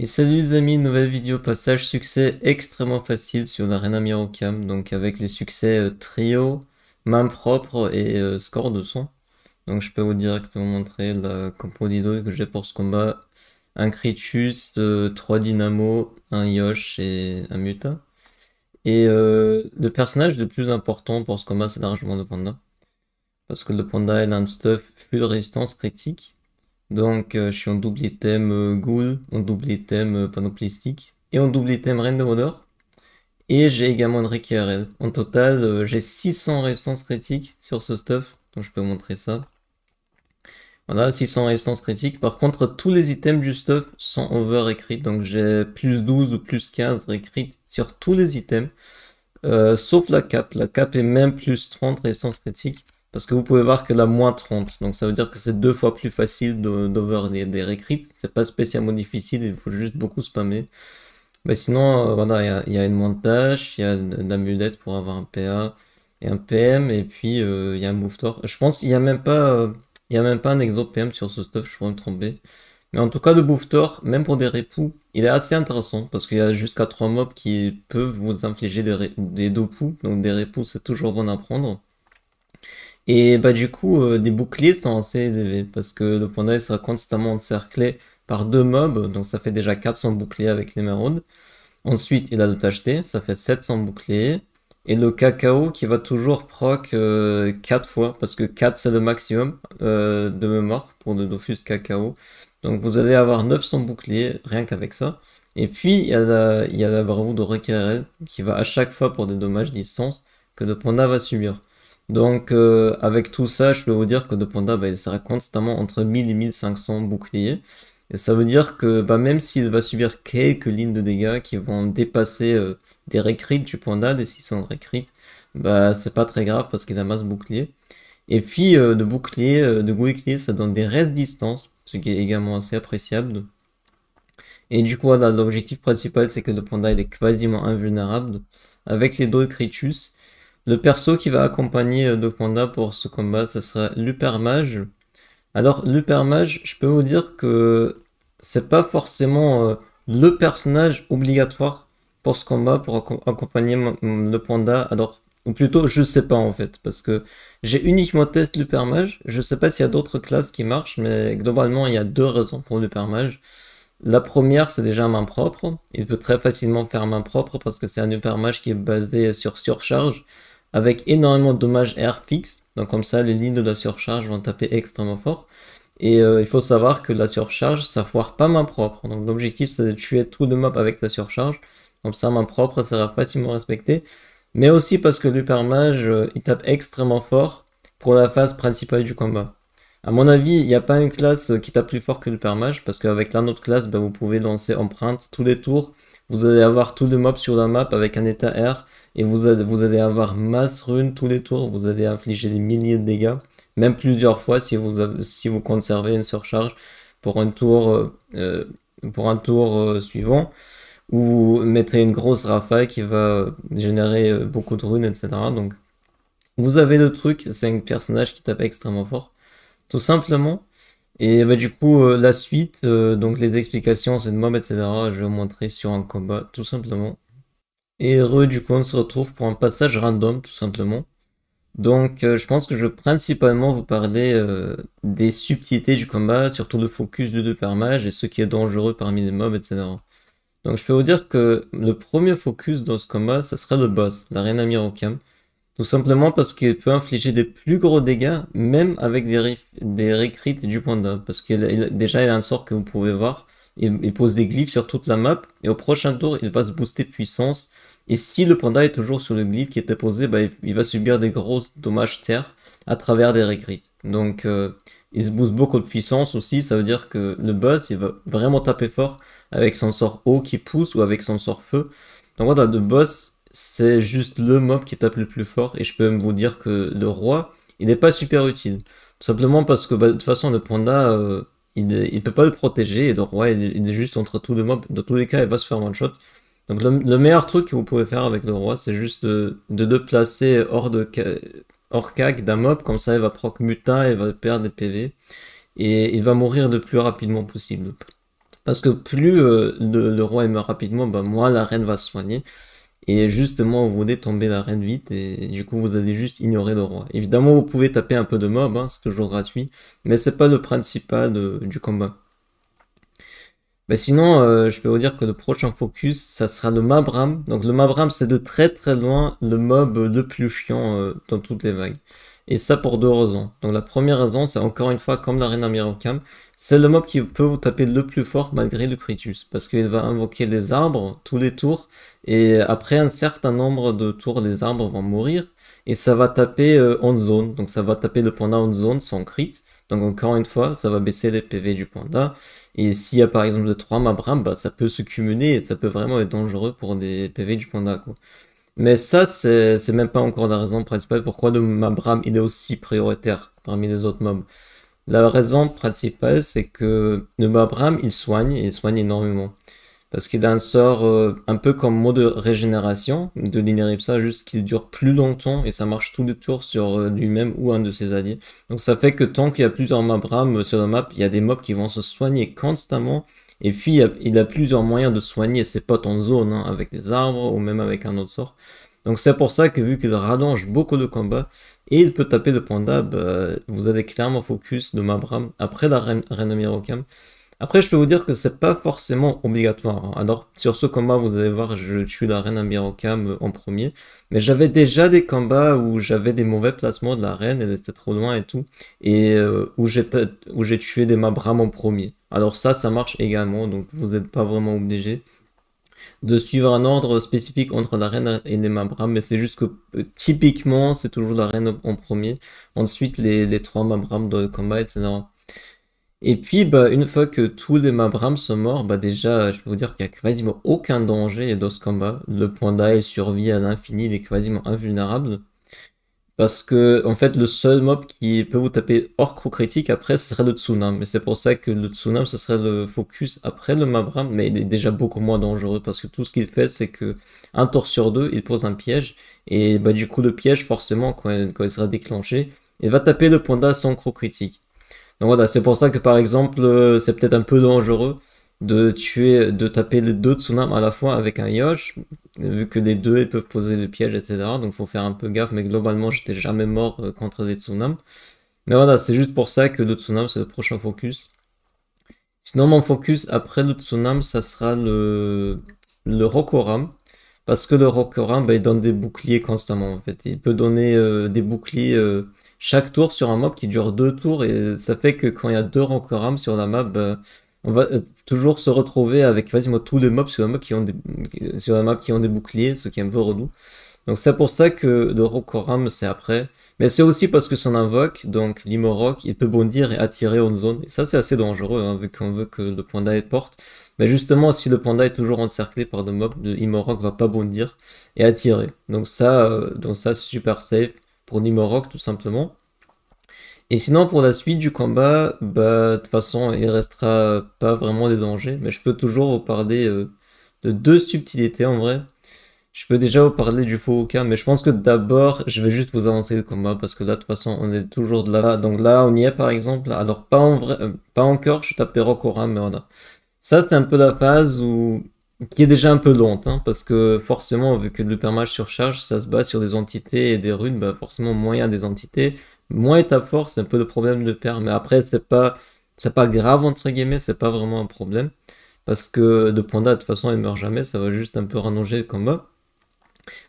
Et salut les amis, nouvelle vidéo passage succès extrêmement facile sur l'arena Mirocam, donc avec les succès euh, trio, main propre et euh, score de son. Donc je peux vous directement montrer la compo que j'ai pour ce combat. Un Critus, euh, trois 3 Dynamo, un Yosh et un Muta. Et le personnage le plus important pour ce combat c'est largement le Panda. Parce que le Panda est a un stuff plus de résistance critique donc euh, je suis en double item euh, Ghoul, en double item euh, Panoplistique et en double item Reine de Et j'ai également une Reiki En total, j'ai 600 résistances critiques sur ce stuff. Donc je peux vous montrer ça. Voilà, 600 résistances critiques. Par contre, tous les items du stuff sont over écrits. Donc j'ai plus 12 ou plus 15 écrites sur tous les items. sauf la cape. La cape est même plus 30 résistances critiques. Parce que vous pouvez voir que la moins 30, donc ça veut dire que c'est deux fois plus facile d'over des, des C'est pas spécialement difficile, il faut juste beaucoup spammer. Mais sinon, euh, voilà, il y, a une montage, il y a une pour avoir un PA et un PM, et puis euh, il y a un move Je pense qu'il n'y a même pas... Euh, il a même pas un exo PM sur ce stuff, je pourrais me tromper. Mais en tout cas, le Booftor, même pour des repous, il est assez intéressant parce qu'il y a jusqu'à 3 mobs qui peuvent vous infliger des, des dopous. Donc des repous, c'est toujours bon à prendre. Et bah du coup, les euh, des boucliers sont assez élevés, parce que le panda sera constamment encerclé par deux mobs, donc ça fait déjà 400 boucliers avec l'émeraude. Ensuite, il a le tacheté, ça fait 700 boucliers. Et le cacao qui va toujours proc 4 euh, fois, parce que 4 c'est le maximum euh, de mémoire pour le Dofus cacao. Donc vous allez avoir 900 boucliers rien qu'avec ça. Et puis il y a la, bravoure de Requerel qui va à chaque fois pour des dommages distance que le panda va subir. Donc euh, avec tout ça, je peux vous dire que le Panda, bah, il sera constamment entre 1000 et 1500 boucliers. Et ça veut dire que bah, même s'il va subir quelques lignes de dégâts qui vont dépasser euh, des récrites du Panda, des 600 récrites, bah, c'est pas très grave parce qu'il a masse bouclier. Et puis euh, de bouclier, de bouclier, ça donne des restes distance, ce qui est également assez appréciable. Et du coup, l'objectif principal, c'est que le panda, il est quasiment invulnérable. Avec les deux Critus, le perso qui va accompagner le euh, Panda pour ce combat, ce sera l'Upermage. Alors, l'Upermage, je peux vous dire que c'est pas forcément euh, le personnage obligatoire pour ce combat, pour accompagner le panda. Alors, ou plutôt, je sais pas en fait, parce que j'ai uniquement testé l'Upermage. Je sais pas s'il y a d'autres classes qui marchent, mais globalement, il y a deux raisons pour l'Upermage. La première, c'est déjà main propre. Il peut très facilement faire main propre parce que c'est un Upermage qui est basé sur surcharge avec énormément de dommages air fixe, Donc comme ça, les lignes de la surcharge vont taper extrêmement fort. Et euh, il faut savoir que la surcharge, ça foire pas main propre. Donc l'objectif, c'est de tuer tout le map avec la surcharge. Comme ça, main propre, ça sera facilement respecté. Mais aussi parce que l'Upermage euh, il tape extrêmement fort pour la phase principale du combat. À mon avis, il n'y a pas une classe euh, qui tape plus fort que l'Upermage parce qu'avec la autre classe, ben, vous pouvez lancer empreinte tous les tours vous allez avoir tous les mobs sur la map avec un état R et vous allez, avoir masse rune tous les tours, vous allez infliger des milliers de dégâts, même plusieurs fois si vous, conservez une surcharge pour un tour, euh, euh, pour un tour euh, suivant, ou vous mettrez une grosse rafale qui va générer beaucoup de runes, etc. Donc vous avez le truc, c'est un personnage qui tape extrêmement fort. Tout simplement, et bah, du coup, euh, la suite, euh, donc les explications, c'est de mob, etc. Je vais vous montrer sur un combat, tout simplement. Et heureux du coup, on se retrouve pour un passage random, tout simplement. Donc, euh, je pense que je vais principalement vous parler des subtilités du combat, surtout le focus de deux par mage et ce qui est dangereux parmi les mobs, etc. Donc, je peux vous dire que le premier focus dans ce combat, ça sera le boss, l'arena Mirocam. Tout simplement parce qu'il peut infliger des plus gros dégâts, même avec des, des et du panda Parce qu'il déjà, il a un sort que vous pouvez voir. Il, pose des glyphes sur toute la map, et au prochain tour, il va se booster de puissance. Et si le panda est toujours sur le glyphe qui était posé, bah, il, va subir des grosses dommages terre à travers des récrits. Donc, euh, il se booste beaucoup de puissance aussi, ça veut dire que le boss il va vraiment taper fort avec son sort eau qui pousse ou avec son sort feu. Donc voilà, le boss, c'est juste le mob qui tape le plus fort. Et je peux même vous dire que le roi, il n'est pas super utile. simplement parce que bah, de toute façon, le panda, euh, il ne peut pas le protéger. Et le roi, il, est juste entre tous les mobs. Dans tous les cas, il va se faire one shot. Donc le, meilleur truc que vous pouvez faire avec le roi, c'est juste de, le placer hors de hors cac d'un mob. Comme ça, il va proc muta, il va perdre des PV. Et il va mourir le plus rapidement possible. Parce que plus euh, le, roi meurt rapidement, bah, moins la reine va se soigner. Et justement, vous voulez tomber la reine vite et du coup, vous allez juste ignorer le roi. Évidemment, vous pouvez taper un peu de mob, hein, c'est toujours gratuit, mais c'est pas le principal du combat. Mais sinon, euh, je peux vous dire que le prochain focus, ça sera le Mabram. Donc le Mabram, c'est de très très loin le mob le plus chiant euh, dans toutes les vagues. Et ça pour deux raisons. Donc la première raison, c'est encore une fois comme l'arena Mirocam, c'est le mob qui peut vous taper le plus fort malgré le Critus, parce qu'il va invoquer les arbres tous les tours, et après un certain nombre de tours, les arbres vont mourir, et ça va taper en euh, zone, donc ça va taper le panda en zone sans crit, donc encore une fois, ça va baisser les PV du panda. Et s'il y a par exemple de 3 mabrams, bah, ça peut se cumuler et ça peut vraiment être dangereux pour des PV du panda. Mais ça, c'est même pas encore la raison principale pourquoi le Mabram il est aussi prioritaire parmi les autres mobs. La raison principale, c'est que le Mabram il soigne, il soigne énormément. Parce qu'il a un sort euh, un peu comme mode de régénération de l'Ineripsa, juste qu'il dure plus longtemps et ça marche tout de tour sur euh, lui-même ou un de ses alliés. Donc ça fait que tant qu'il y a plusieurs Mabram sur la map, il y a des mobs qui vont se soigner constamment et puis, il a plusieurs moyens de soigner ses potes en zone, hein, avec des arbres ou même avec un autre sort. Donc c'est pour ça que vu qu'il rallonge beaucoup de combats, et il peut taper de points d'ab, euh, vous avez clairement focus de Mabram après la reine, reine après, je peux vous dire que c'est pas forcément obligatoire. Hein. Alors, sur ce combat, vous allez voir, je tue la reine à euh, en premier. Mais j'avais déjà des combats où j'avais des mauvais placements de la reine, elle était trop loin et tout. Et euh, où j'ai tué des Mabram en premier. Alors ça, ça marche également, donc vous n'êtes pas vraiment obligé de suivre un ordre spécifique entre la reine et les Mabram, mais c'est juste que euh, typiquement, c'est toujours la reine en premier. Ensuite, les, les trois Mabram dans le combat, etc. Et puis, bah, une fois que tous les Mabrams sont morts, bah, déjà, je peux vous dire qu'il n'y a quasiment aucun danger dans ce combat. Le panda, il survit à l'infini, il est quasiment invulnérable. Parce que, en fait, le seul mob qui peut vous taper hors crocritique critique après, ce serait le Tsunam. Mais c'est pour ça que le Tsunam, ce serait le focus après le Mabram, mais il est déjà beaucoup moins dangereux parce que tout ce qu'il fait, c'est que un tour sur deux, il pose un piège. Et bah, du coup, le piège, forcément, quand il, quand il sera déclenché, il va taper le panda sans croc critique. Donc voilà, c'est pour ça que par exemple, euh, c'est peut-être un peu dangereux de tuer, de taper les deux tsunamis à la fois avec un yosh, vu que les deux peuvent poser des pièges, etc. Donc faut faire un peu gaffe, mais globalement j'étais jamais mort euh, contre des tsunamis. Mais voilà, c'est juste pour ça que le tsunami c'est le prochain focus. Sinon mon focus après le tsunami ça sera le, le Rokoram. Parce que le Rokoram, bah, il donne des boucliers constamment en fait. Il peut donner euh, des boucliers chaque tour sur un mob qui dure deux tours et ça fait que quand il y a deux Rokoram sur la map, euh, on va euh, toujours se retrouver avec quasiment tous les mobs sur la map qui ont des, sur la map qui ont des boucliers, ce qui est un peu relou. Donc c'est pour ça que le Rokoram c'est après. Mais c'est aussi parce que son invoque, donc l'Imorok, il peut bondir et attirer en zone. Et ça c'est assez dangereux hein, vu qu'on veut que le panda porte. Mais justement si le panda est toujours encerclé par des mobs, l'Imorok ne va pas bondir et attirer. Donc ça, euh, donc ça c'est super safe pour Nimorok tout simplement. Et sinon, pour la suite du combat, bah, de toute façon, il restera pas vraiment des dangers. Mais je peux toujours vous parler euh, de deux subtilités en vrai. Je peux déjà vous parler du faux cas mais je pense que d'abord, je vais juste vous avancer le combat parce que là, de toute façon, on est toujours de là. Donc là, on y est par exemple. Alors, pas en vrai, euh, pas encore, je tape des aura mais voilà. Ça, c'est un peu la phase où qui est déjà un peu lente, hein, parce que forcément, vu que le permage surcharge, ça se bat sur des entités et des runes, bah forcément, moyen des entités, moins est ta force, c'est un peu le problème de perm. Mais après, c'est pas, c'est pas grave, entre guillemets, c'est pas vraiment un problème, parce que de point de toute façon, elle meurt jamais, ça va juste un peu rallonger le combat.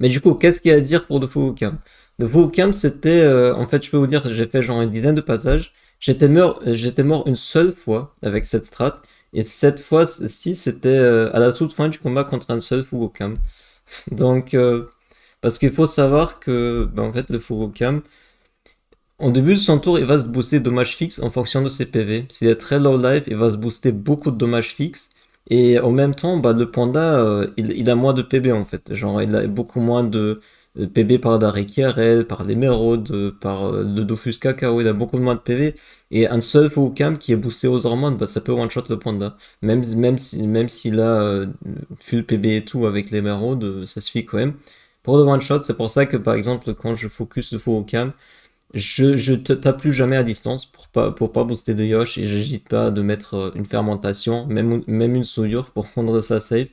Mais du coup, qu'est-ce qu'il y a à dire pour de Fuhukam De Fuhukam, c'était, euh, en fait, je peux vous dire, j'ai fait genre une dizaine de passages, j'étais mort, j'étais mort une seule fois avec cette strat, et cette fois-ci, c'était euh, à la toute fin du combat contre un seul Fugokam. Donc, euh, parce qu'il faut savoir que, ben, en fait, le Fugokam, en début de son tour, il va se booster dommages fixes en fonction de ses PV. S'il est très low life, il va se booster beaucoup de dommages fixes. Et en même temps, bah, le panda, euh, il, il, a moins de PB en fait. Genre, il a beaucoup moins de, euh, PB par Darek Yarel, par l'émeraude euh, par le euh, Dofus Kakao, il a beaucoup moins de PV. Et un seul Pokémon qui est boosté aux hormones, bah, ça peut one-shot le panda. Même, même si même s'il a full PB et tout avec les ça suffit quand même. Pour le one-shot, c'est pour ça que par exemple, quand je focus le Pokémon, je, je te tape plus jamais à distance pour pas, pour pas booster de Yosh et j'hésite pas de mettre une fermentation, même, même une souillure pour rendre ça safe.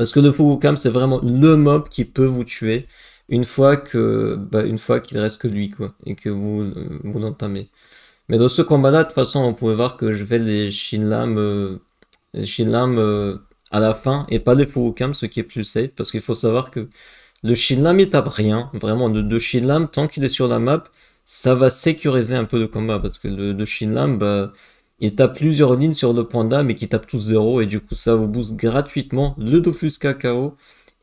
Parce que le Pogokam, c'est vraiment le mob qui peut vous tuer une fois que bah, une fois qu'il reste que lui quoi et que vous euh, vous l'entamez. Mais dans ce combat-là, de toute façon, on pouvait voir que je vais les Shinlam euh, Shinlam euh, à la fin et pas les Pogokam, ce qui est plus safe parce qu'il faut savoir que le Shinlam il tape rien, vraiment de Shinlam tant qu'il est sur la map, ça va sécuriser un peu le combat parce que le, le Shinlam bah, il tape plusieurs lignes sur le d'âme, mais qui tape tous 0, et du coup, ça vous booste gratuitement le Dofus cacao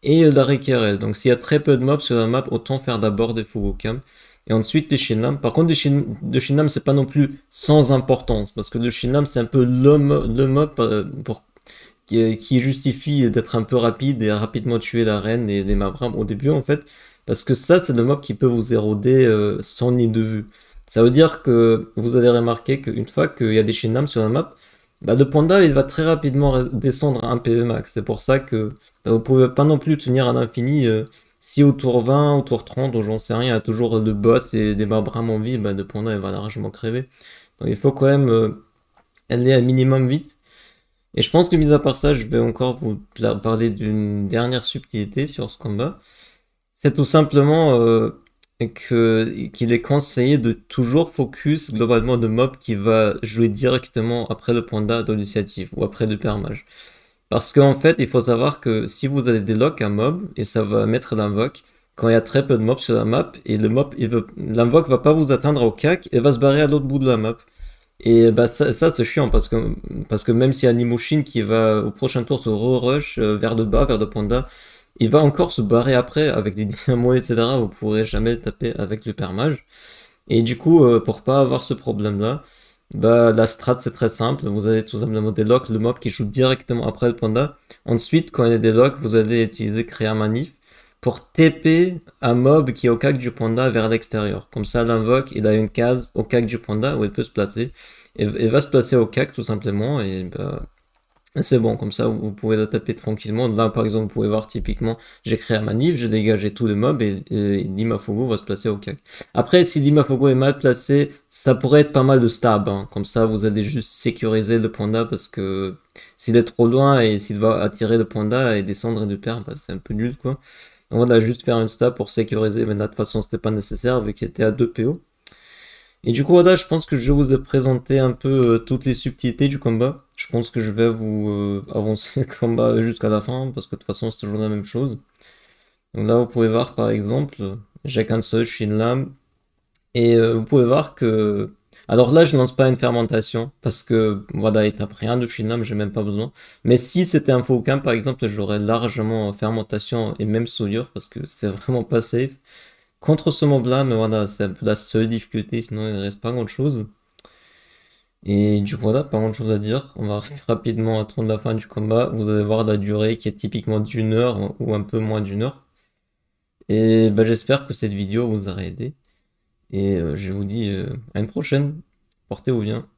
et la Requerelle. Donc, s'il y a très peu de mobs sur la map, autant faire d'abord des Fugokam et ensuite les Shinlam. Par contre, les le c'est pas non plus sans importance, parce que le Shinlam, c'est un peu le, mob euh, euh, qui, justifie d'être un peu rapide et rapidement tuer la reine et les Mabram au début, en fait, parce que ça, c'est le mob qui peut vous éroder euh, sans ligne de vue. Ça veut dire que vous avez remarqué qu'une fois qu'il y a des Shinam sur la map, bah le panda il va très rapidement descendre à un PV e max. C'est pour ça que bah, vous pouvez pas non plus tenir à l'infini euh, si au tour 20, au tour 30, j'en sais rien, il y a toujours de boss et des barbrames en vie, bah, le panda il va largement crever. Donc il faut quand même euh, aller un minimum vite. Et je pense que mis à part ça, je vais encore vous parler d'une dernière subtilité sur ce combat. C'est tout simplement euh, que qu'il est conseillé de toujours focus globalement de mob qui va jouer directement après le panda l'initiative ou après le permage. Parce qu'en fait, il faut savoir que si vous allez déloc un mob, et ça va mettre l'invoque, quand il y a très peu de mobs sur la map, et le mob, l'invoque va pas vous atteindre au cac, et va se barrer à l'autre bout de la map. Et bah ça, ça c'est chiant, parce que, parce que même si Nimushin qui va au prochain tour se re-rush euh, vers le bas, vers le panda, il va encore se barrer après avec des dynamos, etc. Vous pourrez jamais taper avec le permage. Et du coup, euh, pour pas avoir ce problème-là, bah, la strat c'est très simple. Vous allez tout simplement déloc le mob qui joue directement après le panda. Ensuite, quand il est déloc vous allez utiliser créer un manif pour TP un mob qui est au cac du panda vers l'extérieur. Comme ça, l'invoque, il a une case au cac du panda où il peut se placer. Et, va se placer au cac tout simplement. Et bah, c'est bon, comme ça vous pouvez la taper tranquillement. Là par exemple, vous pouvez voir typiquement, j'ai créé un manif, j'ai dégagé tous les mobs et, l'Imafogo va se placer au cac. Après, si l'Imafogo est mal placé, ça pourrait être pas mal de stab. Hein. Comme ça vous allez juste sécuriser le panda parce que s'il est trop loin et s'il va attirer le panda et descendre et le perdre, bah, c'est un peu nul quoi. Donc voilà, juste faire un stab pour sécuriser, mais là de toute façon c'était pas nécessaire vu qu'il était à 2 PO. Et du coup voilà, je pense que je vous ai présenté un peu euh, toutes les subtilités du combat. Je pense que je vais vous euh, avancer le combat jusqu'à la fin, parce que de toute façon c'est toujours la même chose. Donc là vous pouvez voir par exemple, j'ai qu'un seul Shinlam, et euh, vous pouvez voir que... Alors là je lance pas une fermentation, parce que voilà, il tape rien de Shinlam, j'ai même pas besoin. Mais si c'était un Pokémon par exemple, j'aurais largement fermentation et même souillure, parce que c'est vraiment pas safe. Contre ce mob là, mais voilà, c'est un peu la seule difficulté, sinon il ne reste pas grand chose. Et du coup, voilà pas grand chose à dire. On va rapidement à attendre la fin du combat. Vous allez voir la durée qui est typiquement d'une heure hein, ou un peu moins d'une heure. Et ben j'espère que cette vidéo vous aura aidé. Et euh, je vous dis euh, à une prochaine. Portez-vous bien.